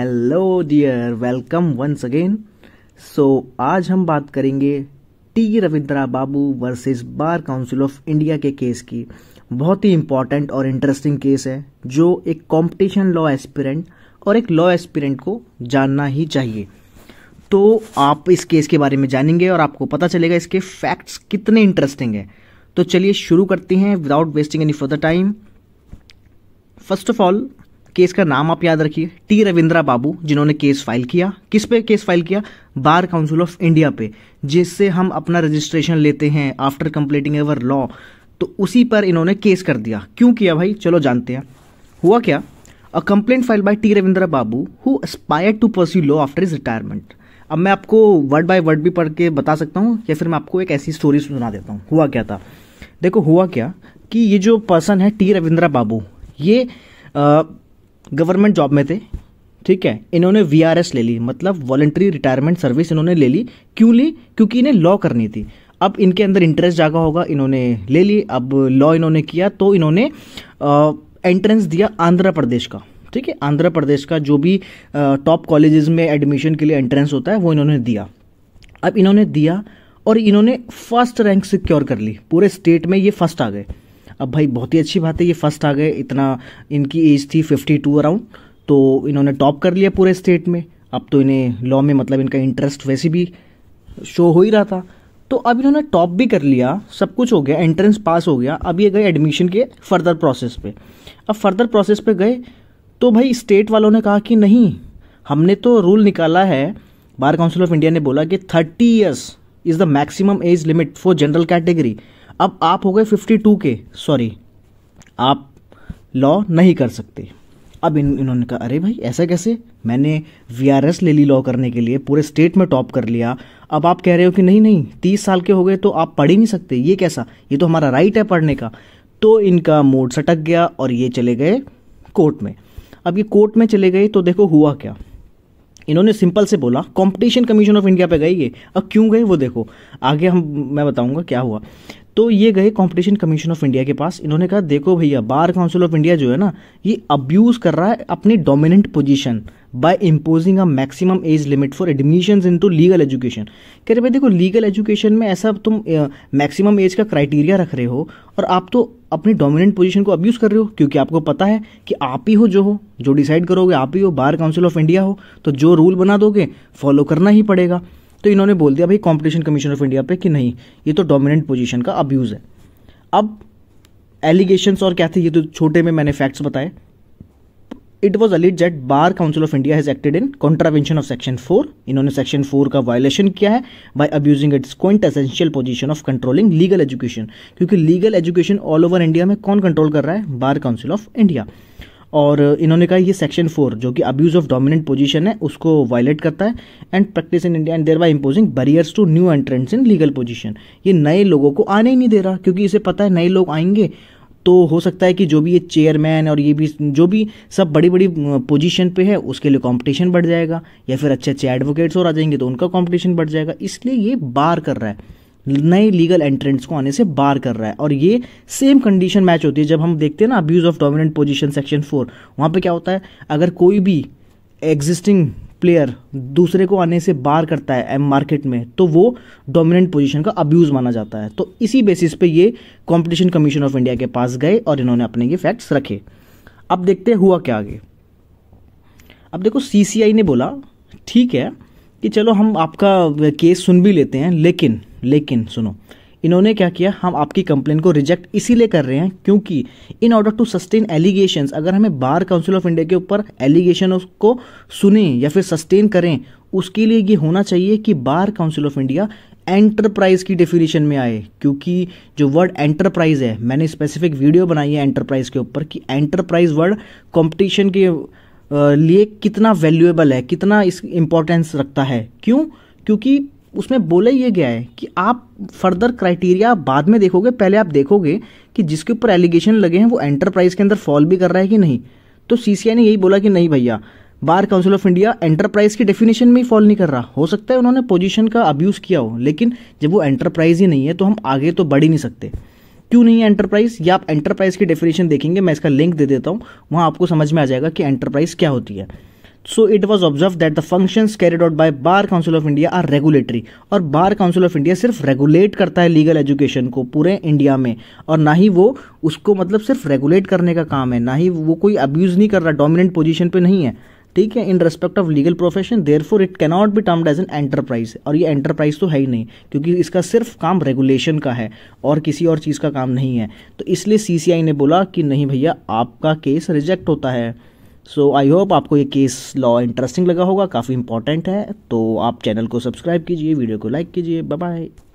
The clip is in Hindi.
hello dear welcome once again so आज हम बात करेंगे T Ravindra Babu versus Bar Council of India के केस की बहुत ही इंपॉर्टेंट और इंटरेस्टिंग केस है जो एक कंपटीशन लॉ एस्पिरेंट और एक लॉ एस्पिरेंट को जानना ही चाहिए तो आप इस केस के बारे में जानेंगे और आपको पता चलेगा इसके फैक्ट्स कितने इंटरेस्टिंग है तो चलिए शुरू करते हैं without wasting any further time first of all case का नाम आप याद रखिए टी रविंद्रा बाबू जिन्होंने केस फाइल किया किस पे केस फाइल किया बार काउंसिल ऑफ इंडिया पे जिससे हम अपना रजिस्ट्रेशन लेते हैं आफ्टर कंप्लीटिंग एवर लॉ तो उसी पर इन्होंने केस कर दिया क्यों किया भाई चलो जानते हैं हुआ क्या a complaint filed by T Ravindra Babu who aspire to pursue law after is retirement अब मैं आपको वर्ड बाय वर्ड भी पढ़ के बता सकता हूँ या फिर मैं आपको एक ऐसी स्टोरी सुना देता हूँ हुआ क्या था देखो हुआ क्या कि ये जो पर्सन है टी रविंद्रा बाबू ये आ, गवर्नमेंट जॉब में थे ठीक है इन्होंने वी ले ली मतलब वॉलेंट्री रिटायरमेंट सर्विस इन्होंने ले ली क्यों ली क्योंकि इन्हें लॉ करनी थी अब इनके अंदर इंटरेस्ट जागा होगा इन्होंने ले ली अब लॉ इन्होंने किया तो इन्होंने एंट्रेंस दिया आंध्र प्रदेश का ठीक है आंध्र प्रदेश का जो भी टॉप कॉलेजेस में एडमिशन के लिए एंट्रेंस होता है वो इन्होंने दिया अब इन्होंने दिया और इन्होंने फर्स्ट रैंक सिक्योर कर ली पूरे स्टेट में ये फर्स्ट आ गए अब भाई बहुत ही अच्छी बात है ये फर्स्ट आ गए इतना इनकी एज थी फिफ्टी टू अराउंड तो इन्होंने टॉप कर लिया पूरे स्टेट में अब तो इन्हें लॉ में मतलब इनका इंटरेस्ट वैसे भी शो हो ही रहा था तो अब इन्होंने टॉप भी कर लिया सब कुछ हो गया एंट्रेंस पास हो गया अब ये गए एडमिशन के फर्दर प्रोसेस पे अब फर्दर प्रोसेस पे गए तो भाई स्टेट वालों ने कहा कि नहीं हमने तो रूल निकाला है बार काउंसिल ऑफ इंडिया ने बोला कि thirty years is the maximum age limit for general category अब आप हो गए फिफ्टी टू के सॉरी आप लॉ नहीं कर सकते अब इन इन्होंने कहा अरे भाई ऐसा कैसे मैंने वी ले ली लॉ करने के लिए पूरे स्टेट में टॉप कर लिया अब आप कह रहे हो कि नहीं नहीं तीस साल के हो गए तो आप पढ़ ही नहीं सकते ये कैसा ये तो हमारा राइट है पढ़ने का तो इनका मूड सटक गया और ये चले गए कोर्ट में अब ये कोर्ट में चले गए तो देखो हुआ क्या इन्होंने सिंपल से बोला कंपटीशन कमीशन ऑफ इंडिया पे गई ये अब क्यों गए वो देखो आगे हम मैं बताऊंगा क्या हुआ तो ये गए कंपटीशन कमीशन ऑफ इंडिया के पास इन्होंने कहा देखो भैया बार काउंसिल ऑफ इंडिया जो है ना ये अब्यूज़ कर रहा है अपनी dominant position by imposing a maximum age limit for admission into legal education कह रहे भाई देखो लीगल एजुकेशन में ऐसा तुम मैक्सिमम एज का क्राइटेरिया रख रहे हो और आप तो अपनी डोमिनेंट पोजीशन को अब्यूज़ कर रहे हो क्योंकि आपको पता है कि आप ही हो जो हो जो डिसाइड करोगे आप ही हो बार काउंसिल ऑफ इंडिया हो तो जो रूल बना दोगे फॉलो करना ही पड़ेगा तो इन्होंने बोल दिया भाई कॉम्पिटिशन कमीशन ऑफ इंडिया पे कि नहीं ये तो डोमिनेंट पोजीशन का अब्यूज़ है अब एलिगेशंस और क्या थे ये तो छोटे में मैंने फैक्ट्स बताए it was alleged that Bar Council of India has acted in contravention of section four इन्होंने सेक्शन फोर का वायलेशन किया है by abusing its quintessential position of controlling legal education क्योंकि legal education all over India में कौन कंट्रोल कर रहा है बार काउंसिल ऑफ इंडिया और इन्होंने कहा ये सेक्शन फोर जो कि अब्यूज ऑफ डोमिनेंट पोजीशन है उसको वायलेट करता है and practice in India and thereby imposing barriers to new entrance in legal position ये नए लोगों को आने ही नहीं दे रहा क्योंकि इसे पता है नए लोग आएंगे तो हो सकता है कि जो भी ये चेयरमैन और ये भी जो भी सब बड़ी बड़ी पोजीशन पे है उसके लिए कंपटीशन बढ़ जाएगा या फिर अच्छे अच्छे एडवोकेट्स और आ जाएंगे तो उनका कंपटीशन बढ़ जाएगा इसलिए ये बार कर रहा है नए लीगल एंट्रेंट्स को आने से बार कर रहा है और ये सेम कंडीशन मैच होती है जब हम देखते हैं ना abuse of dominant position section four वहाँ पे क्या होता है अगर कोई भी एग्जिस्टिंग प्लेयर दूसरे को आने से बार करता है एम मार्केट में तो वो डोमिनेंट पोजीशन का अब्यूज़ माना जाता है तो इसी बेसिस पे ये कंपटीशन कमीशन ऑफ इंडिया के पास गए और इन्होंने अपने ये फैक्ट्स रखे अब देखते हुआ क्या आगे अब देखो सीसीआई ने बोला ठीक है कि चलो हम आपका केस सुन भी लेते हैं लेकिन लेकिन सुनो इन्होंने क्या किया हम आपकी कंप्लेन को रिजेक्ट इसीलिए कर रहे हैं क्योंकि in order to sustain allegation अगर हमें बार काउंसिल ऑफ इंडिया के ऊपर एलिगेशन को सुने या फिर सस्टेन करें उसके लिए ये होना चाहिए कि Bar Council of India enterprise की डेफिनेशन में आए क्योंकि जो वर्ड एंटरप्राइज है मैंने स्पेसिफिक वीडियो बनाई है एंटरप्राइज के ऊपर कि एंटरप्राइज वर्ड कंपटीशन के लिए कितना वैल्यूएबल है कितना इस इम्पोर्टेंस रखता है क्यों क्योंकि उसमें बोला ये गया है कि आप फर्दर क्राइटेरिया बाद में देखोगे पहले आप देखोगे कि जिसके ऊपर एलिगेशन लगे हैं वो एंटरप्राइज के अंदर फॉल भी कर रहा है कि नहीं तो सीसीआई ने यही बोला कि नहीं भैया Bar Council of India enterprise की डेफिनेशन में ही फॉल नहीं कर रहा हो सकता है उन्होंने पोजीशन का अब्यूज़ किया हो लेकिन जब वो एंटरप्राइज ही नहीं है तो हम आगे तो बढ़ ही नहीं सकते क्यों नहीं है एंटरप्राइज या आप एंटरप्राइज की डेफिनेशन देखेंगे मैं इसका लिंक दे देता हूँ वहां आपको समझ में आ जाएगा कि एंटरप्राइज क्या होती है so it was observe that the function carried out by Bar Council of India are regulatory और बार काउंसिल ऑफ इंडिया सिर्फ रेगुलेट करता है लीगल एजुकेशन को पूरे इंडिया में और ना ही वो उसको मतलब सिर्फ रेगुलेट करने का काम है ना ही वो कोई अब्यूज़ नहीं कर रहा डोमिनेंट पोजिशन पे नहीं है ठीक है in respect of legal profession therefore it cannot be termed as an enterprise और ये एंटरप्राइज तो है ही नहीं क्योंकि इसका सिर्फ काम रेगुलेशन का है और किसी और चीज़ का काम नहीं है तो इसलिए सी ने बोला कि नहीं भैया आपका केस रिजेक्ट होता है सो आई होप आपको ये केस लॉ इंटरेस्टिंग लगा होगा काफ़ी इंपॉर्टेंट है तो आप चैनल को सब्सक्राइब कीजिए वीडियो को लाइक कीजिए बाय बाय